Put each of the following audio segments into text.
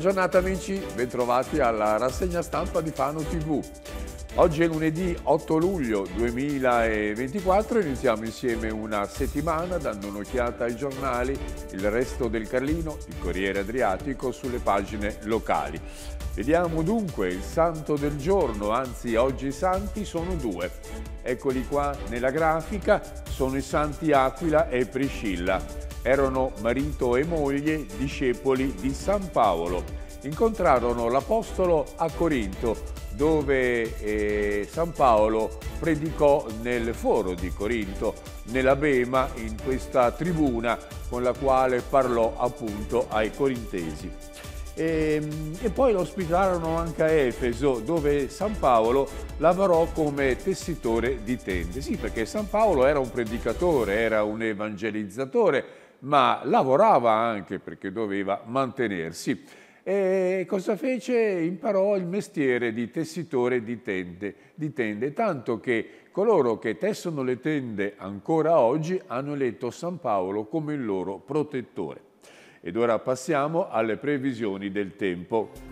giornata amici, bentrovati alla rassegna stampa di Fano TV. Oggi è lunedì 8 luglio 2024, iniziamo insieme una settimana dando un'occhiata ai giornali, il resto del Carlino, il Corriere Adriatico sulle pagine locali. Vediamo dunque il santo del giorno, anzi oggi i santi sono due. Eccoli qua nella grafica, sono i santi Aquila e Priscilla. Erano marito e moglie, discepoli di San Paolo. Incontrarono l'Apostolo a Corinto, dove eh, San Paolo predicò nel foro di Corinto, nella Bema, in questa tribuna con la quale parlò appunto ai corintesi. E, ehm, e, poi lo ospitarono anche a Efeso dove San Paolo lavorò come tessitore di tende. Sì, perché San Paolo era un predicatore, era un evangelizzatore ma lavorava anche perché doveva mantenersi. E cosa fece? Imparò il mestiere di tessitore di tende, di tende, tanto che coloro che tessono le tende ancora oggi hanno eletto San Paolo come il loro protettore. Ed ora passiamo alle previsioni del tempo.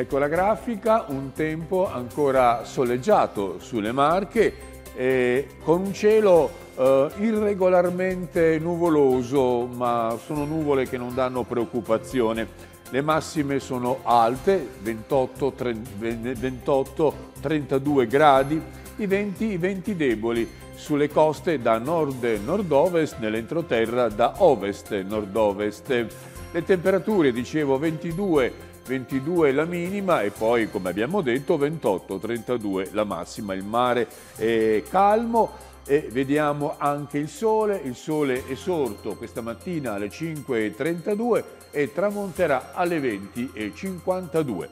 Ecco la grafica, un tempo ancora soleggiato sulle Marche, eh, con un cielo eh, irregolarmente nuvoloso, ma sono nuvole che non danno preoccupazione. Le massime sono alte, 28-32 gradi, i venti, i venti deboli sulle coste da nord e nord-ovest, nell'entroterra da ovest e nord-ovest. Le temperature, dicevo, 22 22 la minima e poi come abbiamo detto 28-32 la massima, il mare è calmo e vediamo anche il sole, il sole è sorto questa mattina alle 5.32 e tramonterà alle 20.52.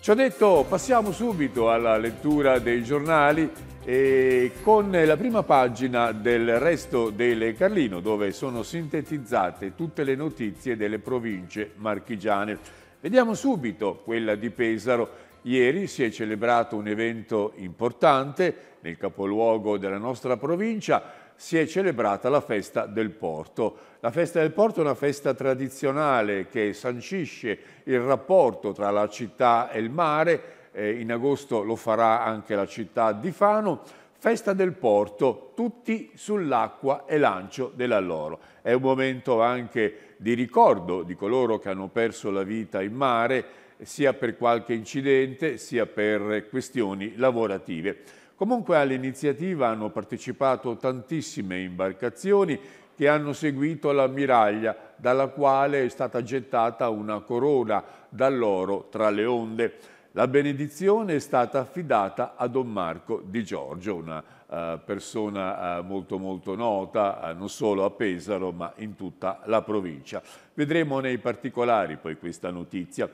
Ci ho detto passiamo subito alla lettura dei giornali e con la prima pagina del resto del Carlino dove sono sintetizzate tutte le notizie delle province marchigiane. Vediamo subito quella di Pesaro. Ieri si è celebrato un evento importante nel capoluogo della nostra provincia, si è celebrata la festa del porto. La festa del porto è una festa tradizionale che sancisce il rapporto tra la città e il mare, eh, in agosto lo farà anche la città di Fano, Festa del Porto, tutti sull'acqua e lancio dell'alloro. È un momento anche di ricordo di coloro che hanno perso la vita in mare, sia per qualche incidente, sia per questioni lavorative. Comunque all'iniziativa hanno partecipato tantissime imbarcazioni che hanno seguito l'ammiraglia dalla quale è stata gettata una corona d'alloro tra le onde. La benedizione è stata affidata a Don Marco Di Giorgio, una eh, persona eh, molto molto nota eh, non solo a Pesaro ma in tutta la provincia. Vedremo nei particolari poi questa notizia.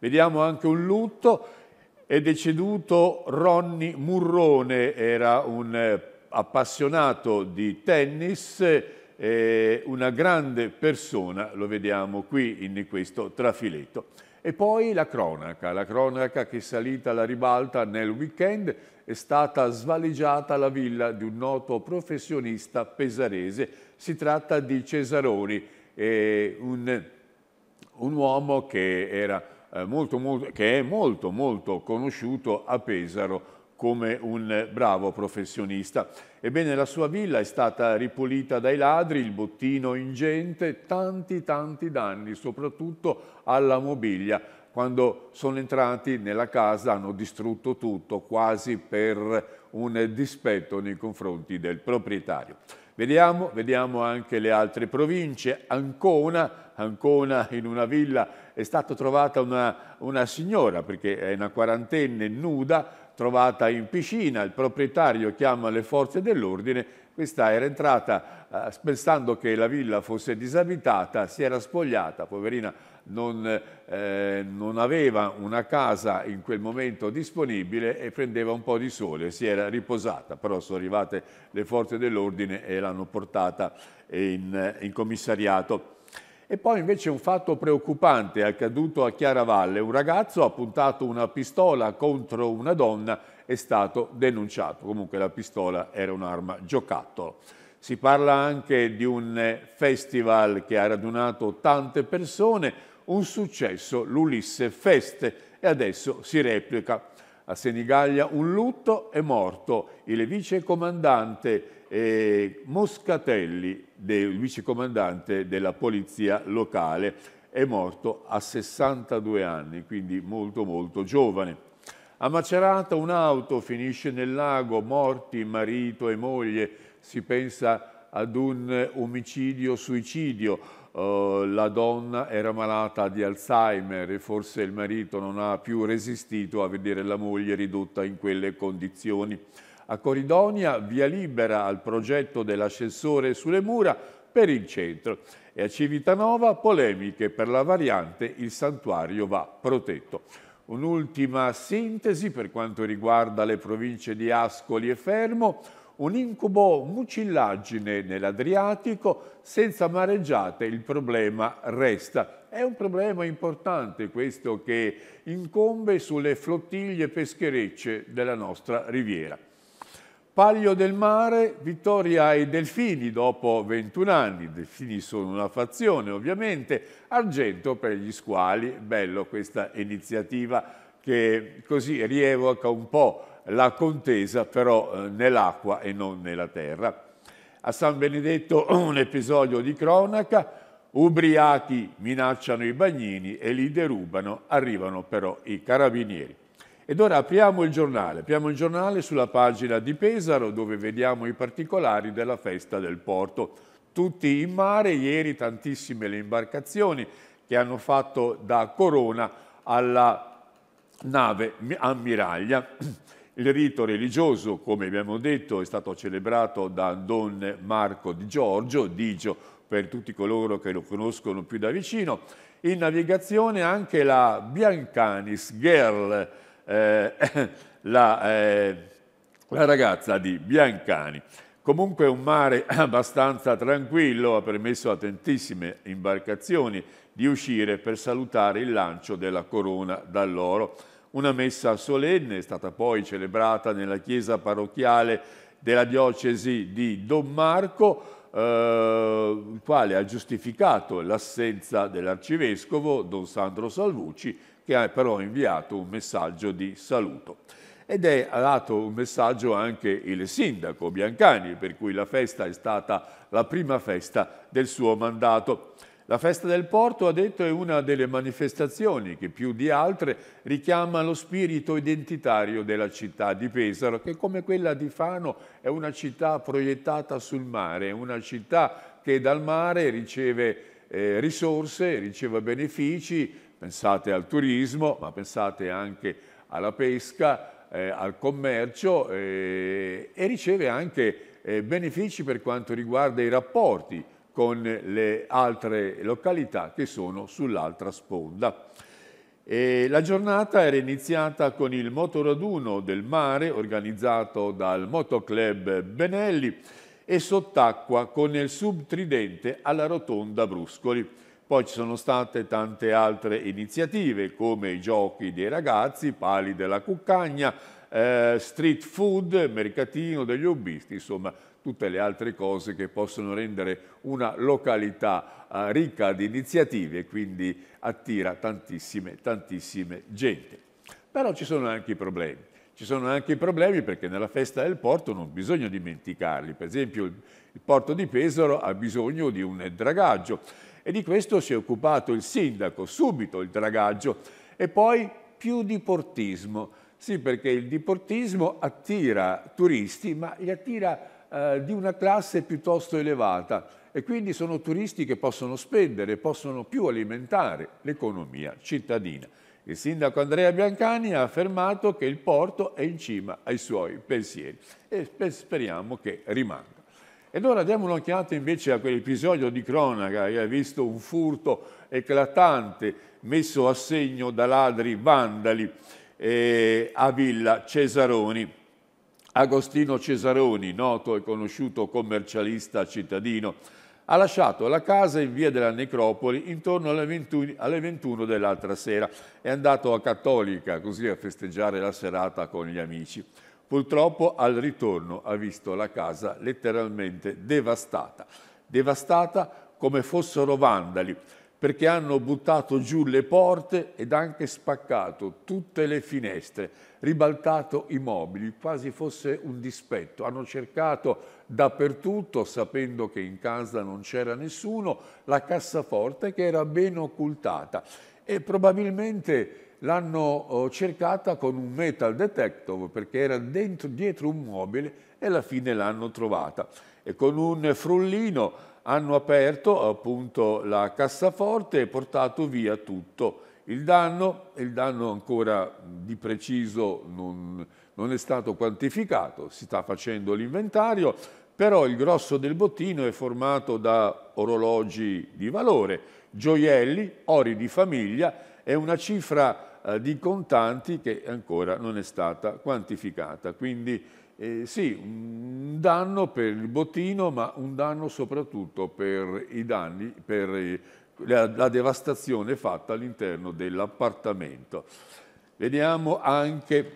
Vediamo anche un lutto, è deceduto Ronny Murrone, era un appassionato di tennis, una grande persona, lo vediamo qui in questo trafiletto. E poi la cronaca, la cronaca che è salita alla ribalta nel weekend è stata svaleggiata la villa di un noto professionista pesarese. Si tratta di Cesaroni, eh, un, un, uomo che, era, eh, molto, molto, che è molto molto conosciuto a Pesaro come un bravo professionista. Ebbene, la sua villa è stata ripulita dai ladri, il bottino ingente, tanti tanti danni, soprattutto alla mobilia. Quando sono entrati nella casa hanno distrutto tutto, quasi per un dispetto nei confronti del proprietario. Vediamo, vediamo anche le altre province, Ancona, Ancona in una villa è stata trovata una, una signora, perché è una quarantenne nuda, trovata in piscina, il proprietario chiama le forze dell'ordine, questa era entrata eh, pensando che la villa fosse disabitata, si era spogliata, poverina non, eh, non, aveva una casa in quel momento disponibile e prendeva un po' di sole, si era riposata, però sono arrivate le forze dell'ordine e l'hanno portata in, in commissariato. E poi invece un fatto preoccupante è accaduto a Chiaravalle. Un ragazzo ha puntato una pistola contro una donna, è stato denunciato. Comunque la pistola era un'arma giocattolo. Si parla anche di un festival che ha radunato tante persone, un successo, l'Ulisse Feste, e adesso si replica. A Senigallia un lutto è morto il vicecomandante eh, Moscatelli, del, vicecomandante della polizia locale, è morto a 62 anni, quindi molto molto giovane. A Macerata un'auto finisce nel lago, morti marito e moglie, si pensa ad un omicidio-suicidio. Eh, la donna era malata di Alzheimer e forse il marito non ha più resistito a vedere la moglie ridotta in quelle condizioni. A Coridonia via libera al progetto dell'ascensore sulle mura per il centro e a Civitanova polemiche per la variante il santuario va protetto. Un'ultima sintesi per quanto riguarda le province di Ascoli e Fermo, un incubo mucillaggine nell'Adriatico, senza mareggiate il problema resta. È un problema importante questo che incombe sulle flottiglie pescherecce della nostra riviera. Paglio del mare, vittoria ai Delfini dopo 21 anni, i Delfini sono una fazione ovviamente, argento per gli squali, bello questa iniziativa che così rievoca un po' la contesa però eh, nell'acqua e non nella terra. A San Benedetto un episodio di cronaca, ubriachi minacciano i bagnini e li derubano, arrivano però i carabinieri. Ed ora apriamo il giornale, apriamo il giornale sulla pagina di Pesaro dove vediamo i particolari della festa del porto. Tutti in mare, ieri tantissime le imbarcazioni che hanno fatto da corona alla nave ammiraglia. Il rito religioso, come abbiamo detto, è stato celebrato da Don Marco di Giorgio, Digio per tutti coloro che lo conoscono più da vicino. In navigazione anche la Biancanis Girl, eh, la, eh, la ragazza di Biancani. Comunque un mare abbastanza tranquillo ha permesso a tantissime imbarcazioni di uscire per salutare il lancio della corona dall'oro. Una messa solenne è stata poi celebrata nella chiesa parrocchiale della diocesi di Don Marco, eh, quale ha giustificato l'assenza dell'arcivescovo Don Sandro Salvucci, che ha però inviato un messaggio di saluto. Ed è dato un messaggio anche il sindaco Biancani, per cui la festa è stata la prima festa del suo mandato. La festa del porto, ha detto, è una delle manifestazioni che più di altre richiama lo spirito identitario della città di Pesaro, che come quella di Fano è una città proiettata sul mare, una città che dal mare riceve eh, risorse, riceve benefici, pensate al turismo, ma pensate anche alla pesca, eh, al commercio eh, e riceve anche eh, benefici per quanto riguarda i rapporti con le altre località che sono sull'altra sponda. E la giornata era iniziata con il motoraduno del mare organizzato dal motoclub Benelli e sott'acqua con il subtridente alla rotonda Bruscoli. Poi ci sono state tante altre iniziative come i giochi dei ragazzi, pali della cuccagna, eh, street food, mercatino degli hobbisti, insomma tutte le altre cose che possono rendere una località eh, ricca di iniziative e quindi attira tantissime, tantissime gente. Però ci sono anche i problemi. Ci sono anche i problemi perché nella festa del porto non bisogna dimenticarli. Per esempio il porto di Pesaro ha bisogno di un dragaggio e di questo si è occupato il sindaco, subito il dragaggio e poi più diportismo. Sì, perché il diportismo attira turisti, ma li attira eh, di una classe piuttosto elevata e quindi sono turisti che possono spendere, possono più alimentare l'economia cittadina. Il sindaco Andrea Biancani ha affermato che il porto è in cima ai suoi pensieri e speriamo che rimanga. Ed ora diamo un'occhiata invece a quell'episodio di cronaca che ha visto un furto eclatante messo a segno da ladri vandali eh, a Villa Cesaroni. Agostino Cesaroni, noto e conosciuto commercialista cittadino, ha lasciato la casa in via della Necropoli intorno alle 21, alle 21 dell'altra sera. È andato a Cattolica, così a festeggiare la serata con gli amici. Purtroppo al ritorno ha visto la casa letteralmente devastata. Devastata come fossero vandali perché hanno buttato giù le porte ed anche spaccato tutte le finestre, ribaltato i mobili, quasi fosse un dispetto. Hanno cercato dappertutto, sapendo che in casa non c'era nessuno, la cassaforte che era ben occultata e probabilmente l'hanno oh, cercata con un metal detector perché era dentro, dietro un mobile e alla fine l'hanno trovata. E con un frullino hanno aperto appunto la cassaforte e portato via tutto. Il danno, il danno ancora di preciso non, non è stato quantificato, si sta facendo l'inventario, però il grosso del bottino è formato da orologi di valore, gioielli, ori di famiglia e una cifra eh, di contanti che ancora non è stata quantificata. Quindi eh, sì, un danno per il bottino, ma un danno soprattutto per i danni, per la, la devastazione fatta all'interno dell'appartamento. Vediamo anche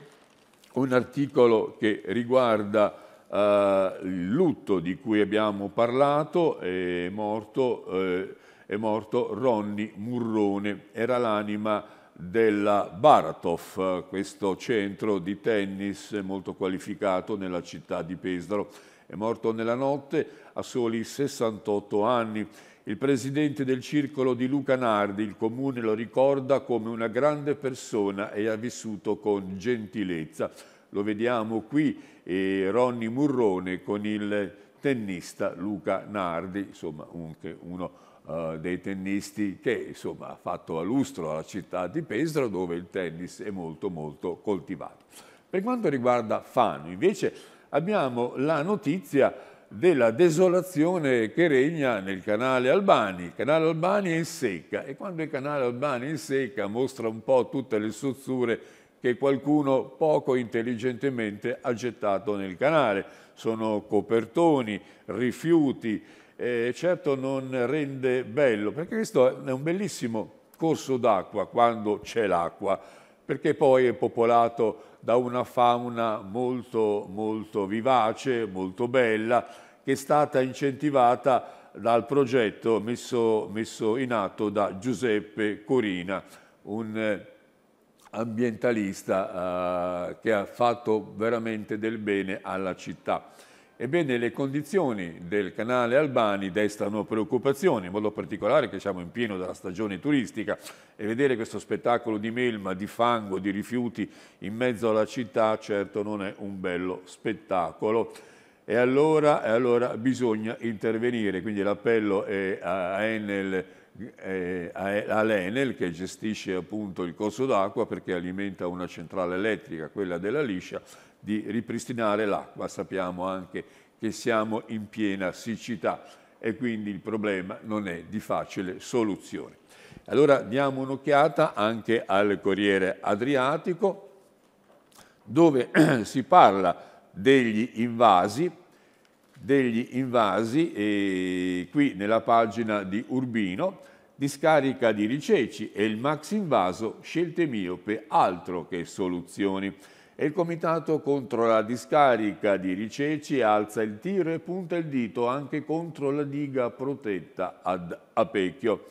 un articolo che riguarda eh, il lutto di cui abbiamo parlato, è morto, eh, è morto Ronny Murrone, era l'anima della Baratov, questo centro di tennis molto qualificato nella città di Pesaro. È morto nella notte a soli 68 anni. Il presidente del circolo di Luca Nardi, il comune lo ricorda come una grande persona e ha vissuto con gentilezza. Lo vediamo qui, eh, Ronny Murrone con il tennista Luca Nardi, insomma anche uno eh, dei tennisti che insomma ha fatto a lustro alla città di Pesaro dove il tennis è molto molto coltivato. Per quanto riguarda Fano invece abbiamo la notizia della desolazione che regna nel canale Albani. Il canale Albani è in secca e quando il canale Albani è in secca mostra un po' tutte le sozzure che qualcuno poco intelligentemente ha gettato nel canale. Sono copertoni, rifiuti, eh, certo non rende bello, perché questo è un bellissimo corso d'acqua quando c'è l'acqua, perché poi è popolato da una fauna molto, molto vivace, molto bella, che è stata incentivata dal progetto messo, messo in atto da Giuseppe Corina, un eh, ambientalista eh, che ha fatto veramente del bene alla città. Ebbene, le condizioni del canale Albani destano preoccupazioni, in modo particolare che siamo in pieno della stagione turistica e vedere questo spettacolo di melma, di fango, di rifiuti in mezzo alla città certo non è un bello spettacolo. E allora, allora bisogna intervenire, quindi l'appello è a Enel eh, all'Enel che gestisce appunto il corso d'acqua perché alimenta una centrale elettrica, quella della liscia, di ripristinare l'acqua. Sappiamo anche che siamo in piena siccità e quindi il problema non è di facile soluzione. Allora diamo un'occhiata anche al Corriere Adriatico dove si parla degli invasi degli invasi, e qui nella pagina di Urbino, discarica di Riceci e il max invaso scelte miope altro che soluzioni. E il comitato contro la discarica di Riceci alza il tiro e punta il dito anche contro la diga protetta ad Apecchio.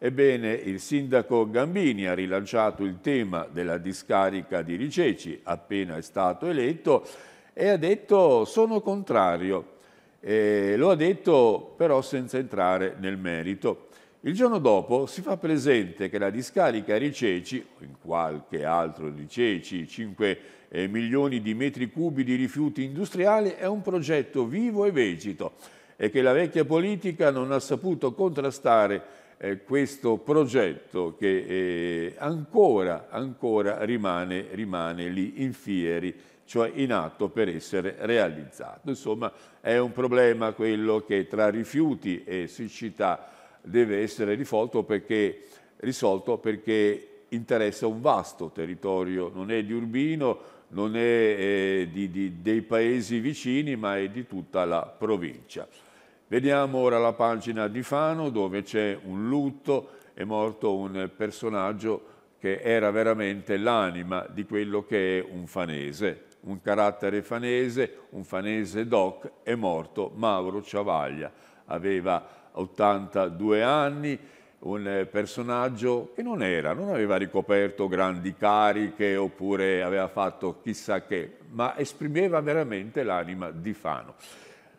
Ebbene, il sindaco Gambini ha rilanciato il tema della discarica di Riceci appena è stato eletto e ha detto sono contrario e lo ha detto però senza entrare nel merito. Il giorno dopo si fa presente che la discarica Riceci, o in qualche altro Riceci, 5 eh, milioni di metri cubi di rifiuti industriali, è un progetto vivo e vegeto e che la vecchia politica non ha saputo contrastare eh, questo progetto che eh, ancora, ancora rimane, rimane lì in fieri cioè in atto per essere realizzato. Insomma è un problema quello che tra rifiuti e siccità deve essere risolto perché, risolto perché interessa un vasto territorio, non è di Urbino, non è eh, di, di, dei paesi vicini ma è di tutta la provincia. Vediamo ora la pagina di Fano dove c'è un lutto, è morto un personaggio che era veramente l'anima di quello che è un fanese, un carattere fanese, un fanese doc, è morto Mauro Ciavaglia. Aveva 82 anni, un personaggio che non era, non aveva ricoperto grandi cariche oppure aveva fatto chissà che, ma esprimeva veramente l'anima di Fano.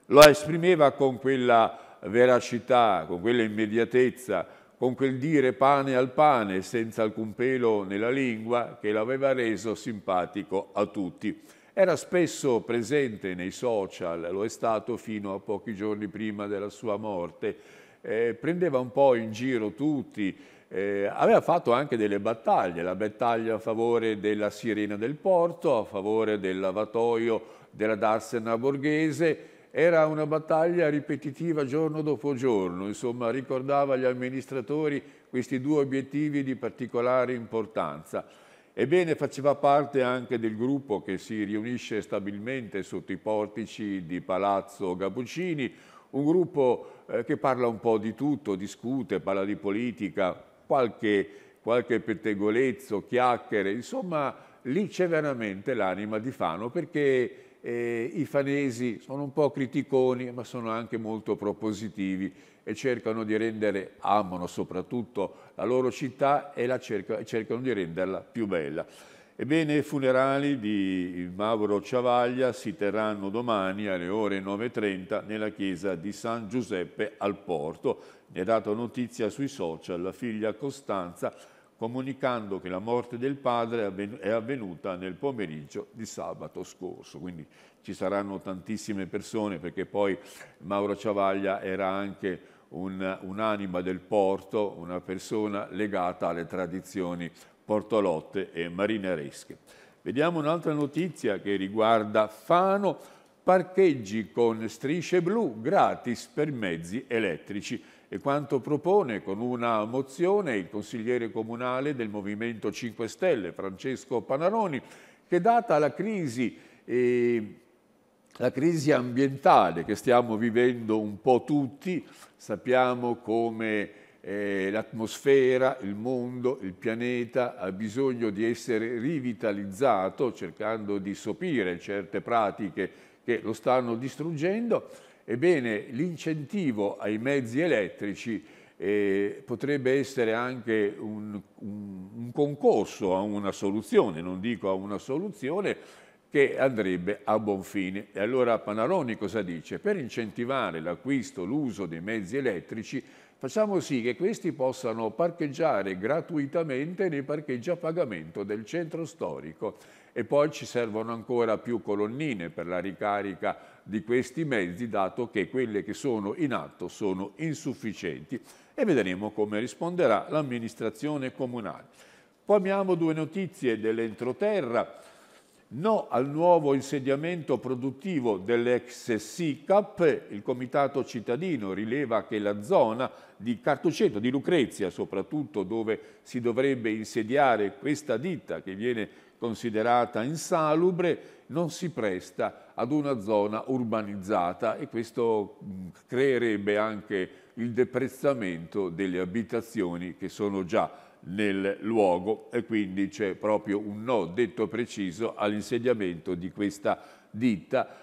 Lo esprimeva con quella veracità, con quella immediatezza, con quel dire pane al pane senza alcun pelo nella lingua che l'aveva reso simpatico a tutti. Era spesso presente nei social, lo è stato fino a pochi giorni prima della sua morte, eh, prendeva un po' in giro tutti, eh, aveva fatto anche delle battaglie, la battaglia a favore della sirena del porto, a favore del lavatoio della Darsena borghese, era una battaglia ripetitiva giorno dopo giorno, insomma ricordava agli amministratori questi due obiettivi di particolare importanza. Ebbene faceva parte anche del gruppo che si riunisce stabilmente sotto i portici di Palazzo Gabuccini, un gruppo eh, che parla un po' di tutto, discute, parla di politica, qualche, qualche pettegolezzo, chiacchiere, insomma lì c'è veramente l'anima di Fano perché eh, i fanesi sono un po' criticoni ma sono anche molto propositivi e cercano di rendere, amano soprattutto la loro città e cerca, cercano di renderla più bella. Ebbene, i funerali di Mauro Ciavaglia si terranno domani alle ore 9.30 nella chiesa di San Giuseppe al Porto. Ne è data notizia sui social la figlia Costanza comunicando che la morte del padre è avvenuta nel pomeriggio di sabato scorso. Quindi ci saranno tantissime persone perché poi Mauro Ciavaglia era anche un, un'anima del porto, una persona legata alle tradizioni portolotte e marineresche. Vediamo un'altra notizia che riguarda Fano, parcheggi con strisce blu gratis per mezzi elettrici e quanto propone con una mozione il consigliere comunale del Movimento 5 Stelle, Francesco Panaroni, che data la crisi, eh, la crisi ambientale che stiamo vivendo un po' tutti, sappiamo come eh, l'atmosfera, il mondo, il pianeta ha bisogno di essere rivitalizzato cercando di sopire certe pratiche che lo stanno distruggendo, Ebbene, l'incentivo ai mezzi elettrici eh, potrebbe essere anche un, un, un concorso a una soluzione, non dico a una soluzione, che andrebbe a buon fine. E allora Panaroni cosa dice? Per incentivare l'acquisto, l'uso dei mezzi elettrici, facciamo sì che questi possano parcheggiare gratuitamente nei parcheggi a pagamento del centro storico e poi ci servono ancora più colonnine per la ricarica di questi mezzi, dato che quelle che sono in atto sono insufficienti e vedremo come risponderà l'amministrazione comunale. Poi abbiamo due notizie dell'entroterra. No al nuovo insediamento produttivo dell'ex SICAP, il comitato cittadino rileva che la zona di Cartuceto, di Lucrezia soprattutto, dove si dovrebbe insediare questa ditta che viene considerata insalubre, non si presta ad una zona urbanizzata e questo mm, creerebbe anche il deprezzamento delle abitazioni che sono già nel luogo e quindi c'è proprio un no detto preciso all'insediamento di questa ditta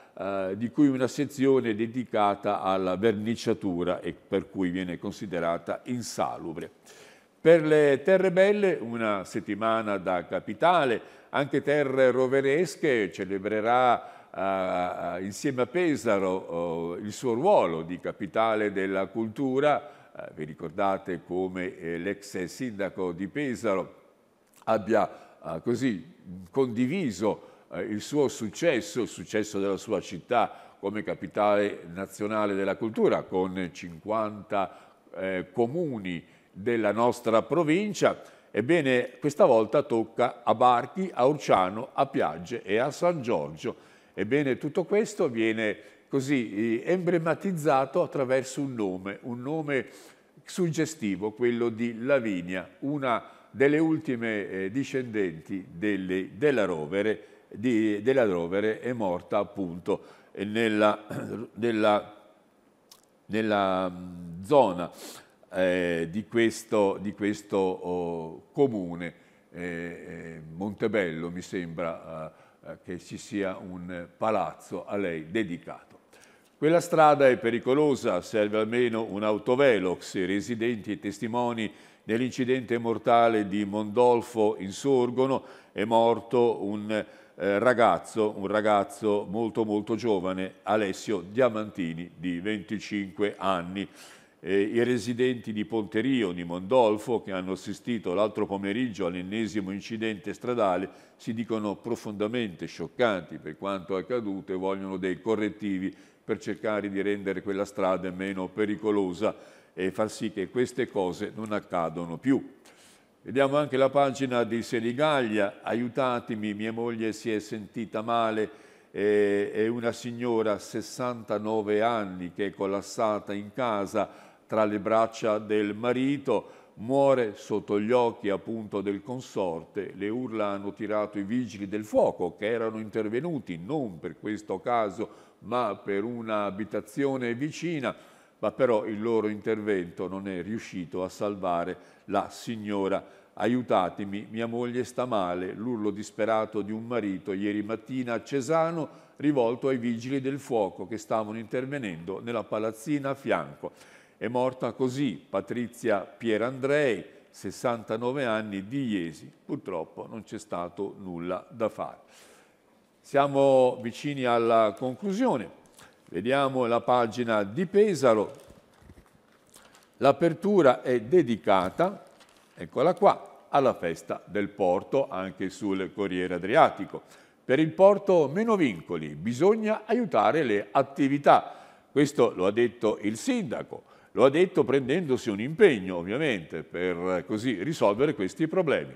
eh, di cui una sezione è dedicata alla verniciatura e per cui viene considerata insalubre. Per le Terre Belle una settimana da capitale anche Terre Roveresche celebrerà eh, eh insieme a Pesaro eh, il suo ruolo di capitale della cultura. Eh, vi ricordate come eh, l'ex sindaco di Pesaro abbia eh, così condiviso il suo successo, il successo della sua città come capitale nazionale della cultura con 50 comuni della nostra provincia Ebbene, questa volta tocca a Barchi, a Urciano, a Piagge e a San Giorgio. Ebbene, tutto questo viene così eh, emblematizzato attraverso un nome, un nome suggestivo, quello di Lavinia, una delle ultime eh, discendenti delle, della, Rovere, di, della Rovere è morta appunto nella, nella, nella mm, zona eh, di questo, di questo oh, comune. Eh, eh Montebello mi sembra eh, eh, che ci sia un palazzo a lei dedicato. Quella strada è pericolosa, serve almeno un autovelox. I residenti e i testimoni dell'incidente mortale di Mondolfo insorgono. È morto un eh, ragazzo, un ragazzo molto molto giovane, Alessio Diamantini, di 25 anni eh, i residenti di Ponterio, di Mondolfo, che hanno assistito l'altro pomeriggio all'ennesimo incidente stradale, si dicono profondamente scioccati per quanto accaduto e vogliono dei correttivi per cercare di rendere quella strada meno pericolosa e far sì che queste cose non accadano più. Vediamo anche la pagina di Senigallia, aiutatemi, mia moglie si è sentita male, è una signora 69 anni che è collassata in casa, tra le braccia del marito, muore sotto gli occhi appunto del consorte. Le urla hanno tirato i vigili del fuoco che erano intervenuti non per questo caso ma per un'abitazione vicina, ma però il loro intervento non è riuscito a salvare la signora. Aiutatemi, mia moglie sta male, l'urlo disperato di un marito ieri mattina a Cesano rivolto ai vigili del fuoco che stavano intervenendo nella palazzina a fianco. È morta così Patrizia Pierandrei, 69 anni, di Iesi. Purtroppo non c'è stato nulla da fare. Siamo vicini alla conclusione. Vediamo la pagina di Pesaro. L'apertura è dedicata, eccola qua, alla festa del porto, anche sul Corriere Adriatico. Per il porto meno vincoli, bisogna aiutare le attività. Questo lo ha detto il sindaco. Lo ha detto prendendosi un impegno, ovviamente, per eh, così risolvere questi problemi.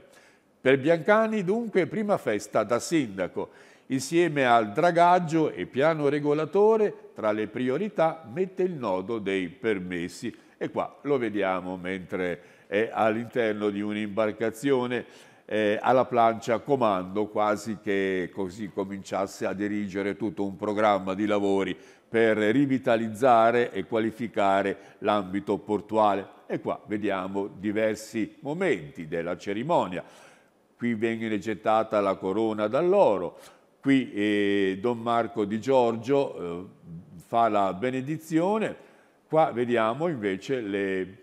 Per Biancani, dunque, prima festa da sindaco, insieme al dragaggio e piano regolatore, tra le priorità mette il nodo dei permessi. E qua lo vediamo mentre è all'interno di un'imbarcazione eh, alla plancia a comando, quasi che così cominciasse a dirigere tutto un programma di lavori per rivitalizzare e qualificare l'ambito portuale. E qua vediamo diversi momenti della cerimonia. Qui viene gettata la corona d'alloro, qui eh, Don Marco di Giorgio eh, fa la benedizione, Qua vediamo invece le,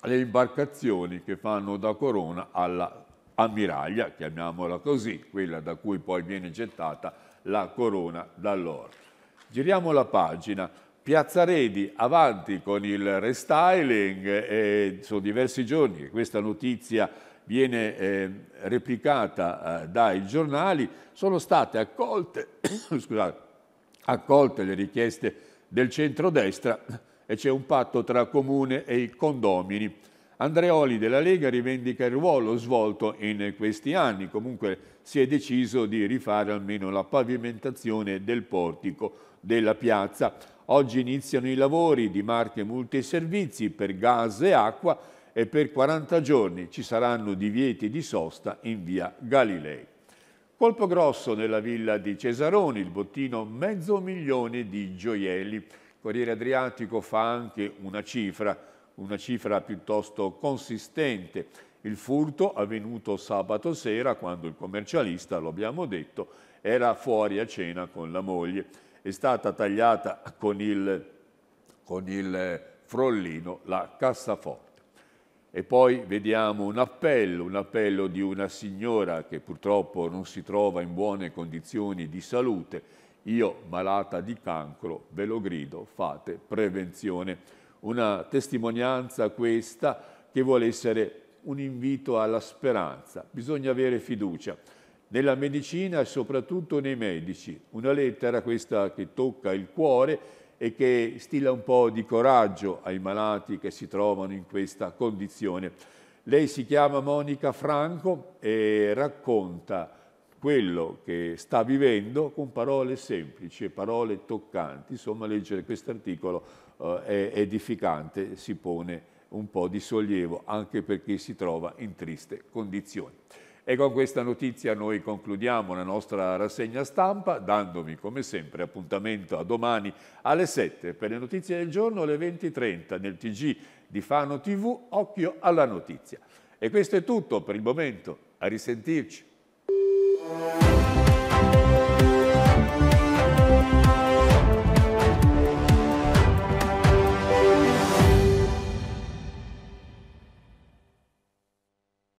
le, imbarcazioni che fanno da corona alla corona ammiraglia, chiamiamola così, quella da cui poi viene gettata la corona d'alloro. Giriamo la pagina. Piazza Redi avanti con il restyling, eh, sono diversi giorni che questa notizia viene eh, replicata eh, dai giornali, sono state accolte, scusate, accolte le richieste del centrodestra e c'è un patto tra comune e i condomini. Andreoli della Lega rivendica il ruolo svolto in questi anni, comunque si è deciso di rifare almeno la pavimentazione del portico della piazza. Oggi iniziano i lavori di marche multiservizi per gas e acqua e per 40 giorni ci saranno divieti di sosta in via Galilei. Colpo grosso nella villa di Cesaroni, il bottino mezzo milione di gioielli. Corriere Adriatico fa anche una cifra, una cifra piuttosto consistente. Il furto avvenuto sabato sera quando il commercialista, lo abbiamo detto, era fuori a cena con la moglie. È stata tagliata con il, con il eh, frollino la cassaforte. E poi vediamo un appello, un appello di una signora che purtroppo non si trova in buone condizioni di salute. Io, malata di cancro, ve lo grido, fate prevenzione una testimonianza questa che vuole essere un invito alla speranza. Bisogna avere fiducia nella medicina e soprattutto nei medici. Una lettera questa che tocca il cuore e che stilla un po' di coraggio ai malati che si trovano in questa condizione. Lei si chiama Monica Franco e racconta quello che sta vivendo con parole semplici, parole toccanti. Insomma, leggere questo articolo eh, edificante si pone un po' di sollievo anche per chi si trova in triste condizioni. E con questa notizia noi concludiamo la nostra rassegna stampa, dandomi come sempre appuntamento a domani alle 7 per le notizie del giorno alle 20.30 nel TG di Fano TV, occhio alla notizia. E questo è tutto per il momento, a risentirci.